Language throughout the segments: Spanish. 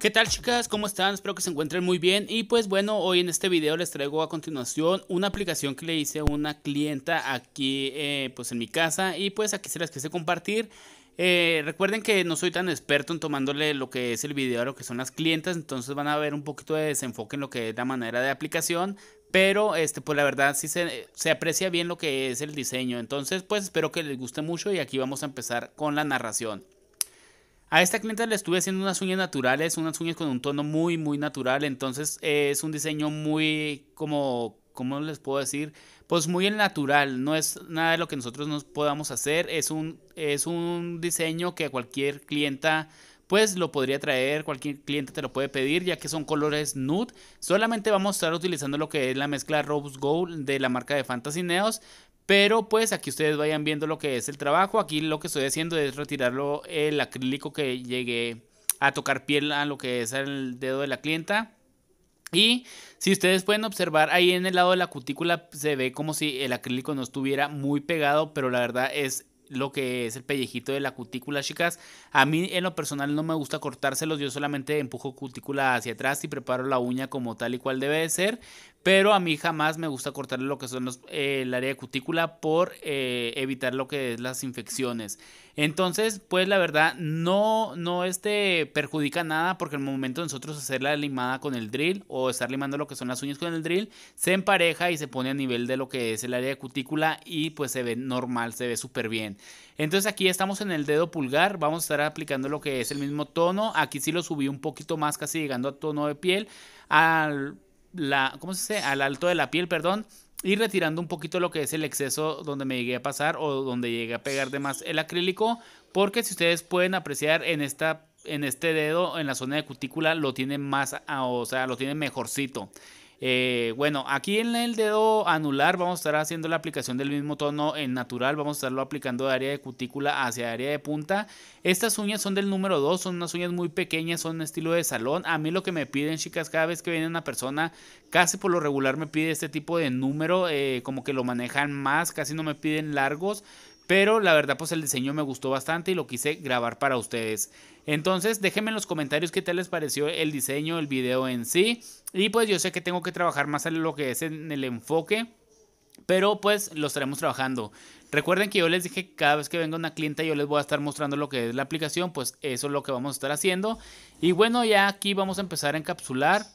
¿Qué tal chicas? ¿Cómo están? Espero que se encuentren muy bien y pues bueno, hoy en este video les traigo a continuación una aplicación que le hice a una clienta aquí eh, pues en mi casa y pues aquí se las quise compartir. Eh, recuerden que no soy tan experto en tomándole lo que es el video a lo que son las clientas, entonces van a ver un poquito de desenfoque en lo que es la manera de aplicación, pero, este, pues la verdad sí se, aprecia bien lo que es el diseño. Entonces, pues espero que les guste mucho y aquí vamos a empezar con la narración. A esta clienta le estuve haciendo unas uñas naturales, unas uñas con un tono muy, muy natural. Entonces es un diseño muy como, ¿cómo les puedo decir? Pues muy natural. No es nada de lo que nosotros nos podamos hacer. Es un, es un diseño que a cualquier clienta pues lo podría traer, cualquier cliente te lo puede pedir, ya que son colores nude. Solamente vamos a estar utilizando lo que es la mezcla Rose Gold de la marca de Fantasy Neos, pero pues aquí ustedes vayan viendo lo que es el trabajo. Aquí lo que estoy haciendo es retirarlo el acrílico que llegue a tocar piel a lo que es el dedo de la clienta. Y si ustedes pueden observar ahí en el lado de la cutícula se ve como si el acrílico no estuviera muy pegado, pero la verdad es lo que es el pellejito de la cutícula, chicas. A mí en lo personal no me gusta cortárselos, yo solamente empujo cutícula hacia atrás y preparo la uña como tal y cual debe de ser. Pero a mí jamás me gusta cortarle lo que son eh, el área de cutícula por eh, evitar lo que es las infecciones. Entonces, pues la verdad, no, no este, perjudica nada porque el momento de nosotros hacer la limada con el drill o estar limando lo que son las uñas con el drill, se empareja y se pone a nivel de lo que es el área de cutícula y pues se ve normal, se ve súper bien. Entonces aquí estamos en el dedo pulgar, vamos a estar aplicando lo que es el mismo tono. Aquí sí lo subí un poquito más, casi llegando a tono de piel. Al la, ¿cómo se dice? Al alto de la piel, perdón, y retirando un poquito lo que es el exceso donde me llegué a pasar o donde llegué a pegar de más el acrílico, porque si ustedes pueden apreciar en esta en este dedo, en la zona de cutícula, lo tiene más, ah, o sea, lo tiene mejorcito. Eh, bueno, aquí en el dedo anular vamos a estar haciendo la aplicación del mismo tono en natural, vamos a estarlo aplicando de área de cutícula hacia área de punta. Estas uñas son del número 2, son unas uñas muy pequeñas, son estilo de salón. A mí lo que me piden, chicas, cada vez que viene una persona, casi por lo regular me pide este tipo de número, eh, como que lo manejan más, casi no me piden largos. Pero la verdad, pues el diseño me gustó bastante y lo quise grabar para ustedes. Entonces, déjenme en los comentarios qué tal les pareció el diseño, el video en sí. Y pues yo sé que tengo que trabajar más en lo que es en el enfoque. Pero pues lo estaremos trabajando. Recuerden que yo les dije que cada vez que venga una clienta yo les voy a estar mostrando lo que es la aplicación, pues eso es lo que vamos a estar haciendo. Y bueno, ya aquí vamos a empezar a encapsular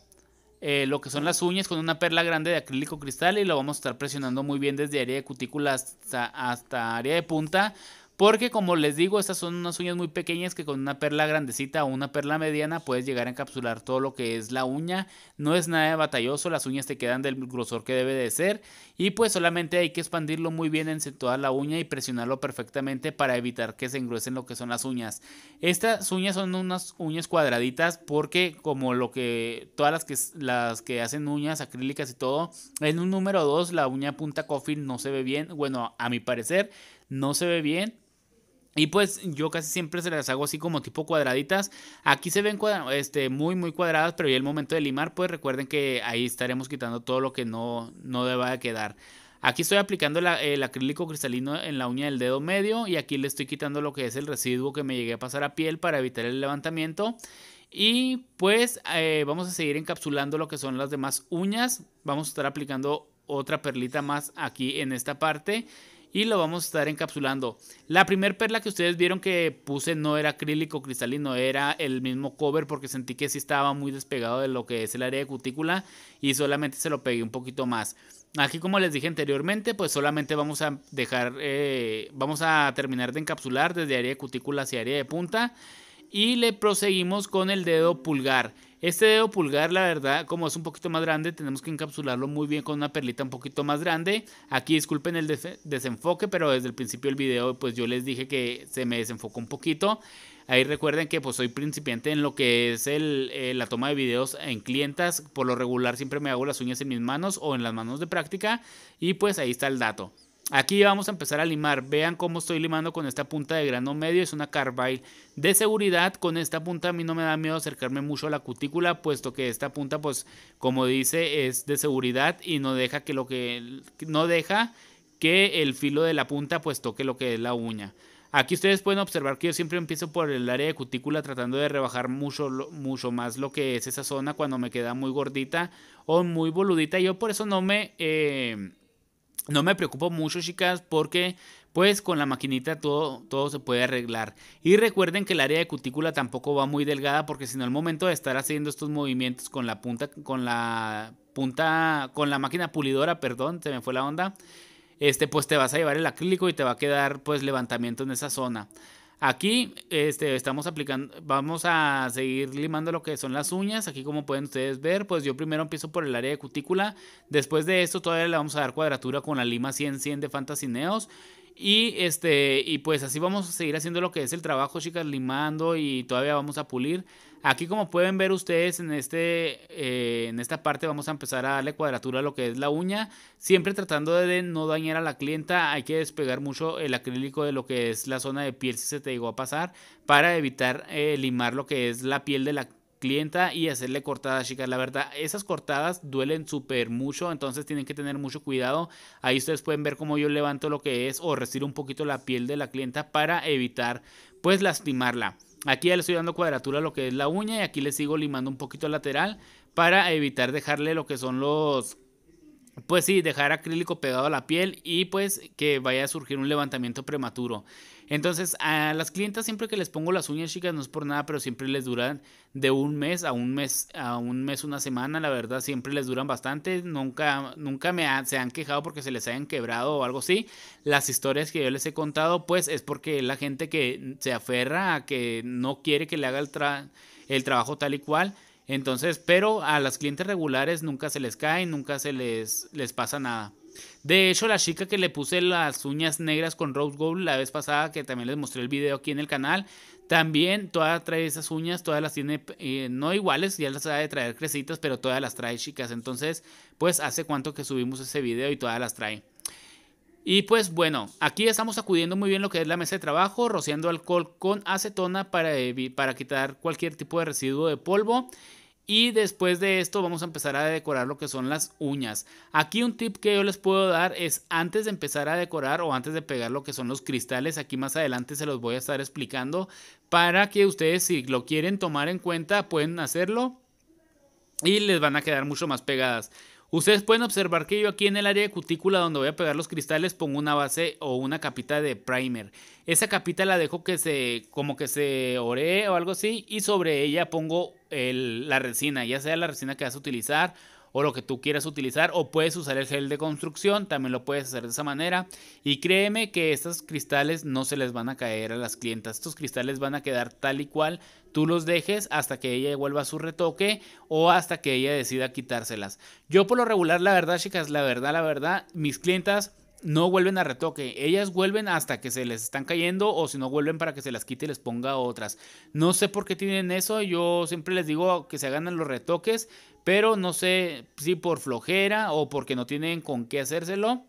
eh, lo que son las uñas con una perla grande de acrílico cristal y lo vamos a estar presionando muy bien desde área de cutícula hasta, hasta área de punta porque como les digo, estas son unas uñas muy pequeñas que con una perla grandecita o una perla mediana puedes llegar a encapsular todo lo que es la uña. No es nada batalloso, las uñas te quedan del grosor que debe de ser. Y pues solamente hay que expandirlo muy bien en toda la uña y presionarlo perfectamente para evitar que se engruesen lo que son las uñas. Estas uñas son unas uñas cuadraditas porque como lo que todas las que, las que hacen uñas acrílicas y todo, en un número 2 la uña punta coffin no se ve bien. Bueno, a mi parecer no se ve bien y pues yo casi siempre se las hago así como tipo cuadraditas. Aquí se ven este, muy muy cuadradas, pero ya el momento de limar, pues recuerden que ahí estaremos quitando todo lo que no, no deba de quedar. Aquí estoy aplicando el acrílico cristalino en la uña del dedo medio y aquí le estoy quitando lo que es el residuo que me llegué a pasar a piel para evitar el levantamiento. Y pues eh, vamos a seguir encapsulando lo que son las demás uñas. Vamos a estar aplicando otra perlita más aquí en esta parte y lo vamos a estar encapsulando. La primera perla que ustedes vieron que puse no era acrílico cristalino, era el mismo cover porque sentí que sí estaba muy despegado de lo que es el área de cutícula y solamente se lo pegué un poquito más. Aquí como les dije anteriormente, pues solamente vamos a dejar, eh, vamos a terminar de encapsular desde área de cutícula hacia área de punta y le proseguimos con el dedo pulgar. Este dedo pulgar, la verdad, como es un poquito más grande, tenemos que encapsularlo muy bien con una perlita un poquito más grande. Aquí disculpen el desenfoque, pero desde el principio del video pues yo les dije que se me desenfocó un poquito. Ahí recuerden que pues soy principiante en lo que es eh, la toma de videos en clientas. Por lo regular siempre me hago las uñas en mis manos o en las manos de práctica. Y pues ahí está el dato. Aquí vamos a empezar a limar. Vean cómo estoy limando con esta punta de grano medio. Es una carbide de seguridad. Con esta punta a mí no me da miedo acercarme mucho a la cutícula, puesto que esta punta, pues, como dice, es de seguridad y no deja que lo que no deja que el filo de la punta pues toque lo que es la uña. Aquí ustedes pueden observar que yo siempre empiezo por el área de cutícula tratando de rebajar mucho, mucho más lo que es esa zona cuando me queda muy gordita o muy boludita. Yo por eso no me... Eh, no me preocupo mucho, chicas, porque pues con la maquinita todo, todo se puede arreglar. Y recuerden que el área de cutícula tampoco va muy delgada porque si no al momento de estar haciendo estos movimientos con la punta, con la punta, con la máquina pulidora, perdón, se me fue la onda, este pues te vas a llevar el acrílico y te va a quedar pues levantamiento en esa zona. Aquí este, estamos aplicando, vamos a seguir limando lo que son las uñas. Aquí como pueden ustedes ver, pues yo primero empiezo por el área de cutícula. Después de esto todavía le vamos a dar cuadratura con la lima 100-100 de Fantasy y este, y pues así vamos a seguir haciendo lo que es el trabajo, chicas, limando y todavía vamos a pulir. Aquí como pueden ver ustedes en, este, eh, en esta parte vamos a empezar a darle cuadratura a lo que es la uña. Siempre tratando de no dañar a la clienta. Hay que despegar mucho el acrílico de lo que es la zona de piel si se te llegó a pasar. Para evitar eh, limar lo que es la piel de la clienta y hacerle cortadas, chicas. La verdad, esas cortadas duelen súper mucho, entonces tienen que tener mucho cuidado. Ahí ustedes pueden ver cómo yo levanto lo que es o retiro un poquito la piel de la clienta para evitar pues lastimarla. Aquí ya le estoy dando cuadratura lo que es la uña y aquí le sigo limando un poquito lateral para evitar dejarle lo que son los pues sí, dejar acrílico pegado a la piel y pues que vaya a surgir un levantamiento prematuro. Entonces, a las clientas siempre que les pongo las uñas, chicas, no es por nada, pero siempre les duran de un mes a un mes, a un mes, una semana, la verdad, siempre les duran bastante. Nunca, nunca me se han quejado porque se les hayan quebrado o algo así. Las historias que yo les he contado, pues es porque la gente que se aferra a que no quiere que le haga el trabajo tal y cual entonces, pero a las clientes regulares nunca se les cae, nunca se les, les pasa nada. De hecho, la chica que le puse las uñas negras con Rose Gold la vez pasada, que también les mostré el video aquí en el canal, también todas trae esas uñas, todas las tiene, eh, no iguales, ya las ha de traer crecitas, pero todas las trae chicas. Entonces, pues hace cuánto que subimos ese video y todas las trae. Y pues bueno, aquí estamos acudiendo muy bien lo que es la mesa de trabajo, rociando alcohol con acetona para, para quitar cualquier tipo de residuo de polvo. Y después de esto vamos a empezar a decorar lo que son las uñas. Aquí un tip que yo les puedo dar es antes de empezar a decorar o antes de pegar lo que son los cristales. Aquí más adelante se los voy a estar explicando para que ustedes si lo quieren tomar en cuenta pueden hacerlo y les van a quedar mucho más pegadas. Ustedes pueden observar que yo aquí en el área de cutícula donde voy a pegar los cristales pongo una base o una capita de primer. Esa capita la dejo que se como que se ore o algo así y sobre ella pongo la resina, ya sea la resina que vas a utilizar o lo que tú quieras utilizar o puedes usar el gel de construcción, también lo puedes hacer de esa manera y créeme que estos cristales no se les van a caer a las clientas, estos cristales van a quedar tal y cual tú los dejes hasta que ella vuelva a su retoque o hasta que ella decida quitárselas. Yo por lo regular, la verdad chicas, la verdad, la verdad, mis clientas no vuelven a retoque. Ellas vuelven hasta que se les están cayendo o si no vuelven para que se las quite y les ponga otras. No sé por qué tienen eso. Yo siempre les digo que se hagan los retoques, pero no sé si por flojera o porque no tienen con qué hacérselo,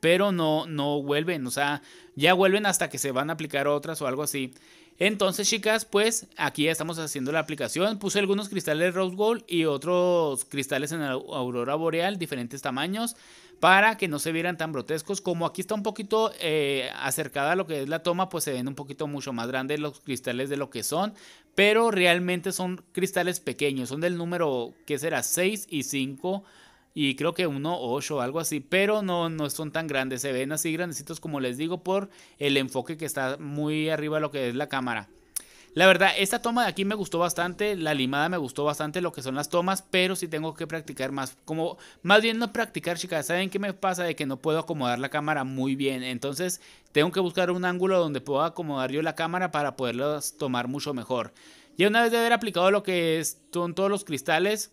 pero no, no vuelven, o sea, ya vuelven hasta que se van a aplicar otras o algo así. Entonces, chicas, pues aquí ya estamos haciendo la aplicación. Puse algunos cristales Rose Gold y otros cristales en Aurora Boreal, diferentes tamaños para que no se vieran tan grotescos. Como aquí está un poquito eh, acercada a lo que es la toma, pues se ven un poquito mucho más grandes los cristales de lo que son, pero realmente son cristales pequeños, son del número, ¿qué será? 6 y 5 y creo que 1, 8 o algo así, pero no, no son tan grandes, se ven así grandecitos como les digo por el enfoque que está muy arriba de lo que es la cámara. La verdad, esta toma de aquí me gustó bastante, la limada me gustó bastante, lo que son las tomas, pero sí tengo que practicar más. Como, más bien no practicar, chicas, ¿saben qué me pasa? De que no puedo acomodar la cámara muy bien, entonces tengo que buscar un ángulo donde pueda acomodar yo la cámara para poderlas tomar mucho mejor. Y una vez de haber aplicado lo que son todos los cristales,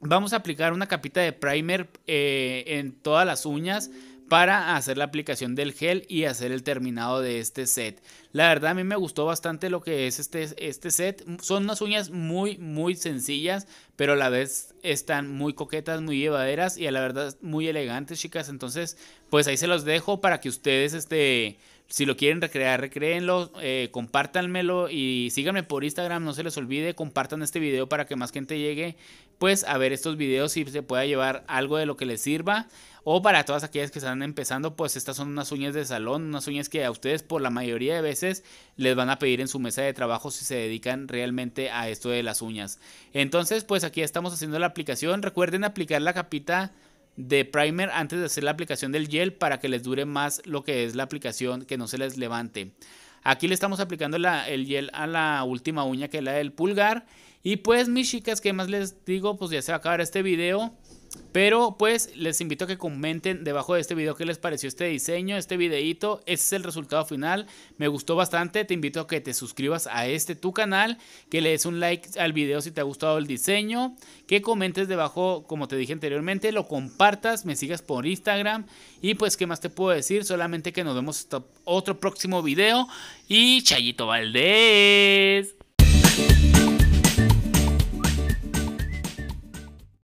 vamos a aplicar una capita de primer eh, en todas las uñas para hacer la aplicación del gel y hacer el terminado de este set. La verdad a mí me gustó bastante lo que es este, este set. Son unas uñas muy muy sencillas, pero a la vez están muy coquetas, muy llevaderas y a la verdad muy elegantes, chicas. Entonces, pues ahí se los dejo para que ustedes este si lo quieren recrear, recreenlo, eh, compártanmelo y síganme por Instagram, no se les olvide, compartan este video para que más gente llegue pues a ver estos videos y se pueda llevar algo de lo que les sirva. O para todas aquellas que están empezando, pues estas son unas uñas de salón, unas uñas que a ustedes por la mayoría de veces les van a pedir en su mesa de trabajo si se dedican realmente a esto de las uñas. Entonces, pues aquí estamos haciendo la aplicación. Recuerden aplicar la capita de primer antes de hacer la aplicación del gel para que les dure más lo que es la aplicación, que no se les levante. Aquí le estamos aplicando el gel a la última uña que es la del pulgar. Y pues mis chicas, que más les digo? Pues ya se va a acabar este video. Pero pues les invito a que comenten debajo de este video qué les pareció este diseño, este videito. Ese es el resultado final. Me gustó bastante. Te invito a que te suscribas a este tu canal, que le des un like al video si te ha gustado el diseño, que comentes debajo como te dije anteriormente, lo compartas, me sigas por Instagram y pues qué más te puedo decir, solamente que nos vemos hasta otro próximo video y Chayito Valdés.